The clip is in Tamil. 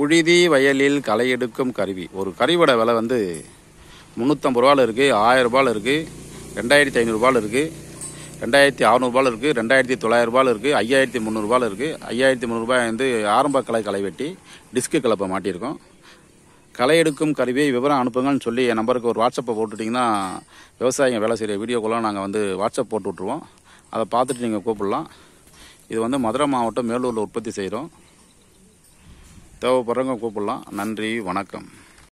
புழுதி வயலில் களை எடுக்கும் கருவி ஒரு கருவியோட விலை வந்து முந்நூற்றம்பது ரூபாவில் இருக்குது ஆயிரம் ரூபாயில் இருக்குது ரெண்டாயிரத்தி ஐநூறுபாவில் இருக்குது ரெண்டாயிரத்தி அறநூறுபாவில் இருக்குது ரெண்டாயிரத்தி தொள்ளாயிரரூபாவில் இருக்குது ஐயாயிரத்தி முந்நூறுபாவில் இருக்குது ஐயாயிரத்தி முந்நூறுபாய் வந்து ஆரம்ப கலை களை வெட்டி டிஸ்க்கு கலப்பை மாட்டியிருக்கோம் களை எடுக்கும் கருவியை விவரம் அனுப்புங்கன்னு சொல்லி என் நம்பருக்கு ஒரு வாட்ஸ்அப்பை போட்டுட்டிங்கன்னா விவசாயிங்க வேலை செய்கிற வீடியோக்கெல்லாம் நாங்கள் வந்து வாட்ஸ்அப் போட்டு விட்ருவோம் அதை பார்த்துட்டு நீங்கள் கூப்பிடலாம் இது வந்து மதுரை மாவட்டம் மேலூரில் உற்பத்தி செய்கிறோம் தேவைப்படுறவங்க கூப்பிடலாம் நன்றி வணக்கம்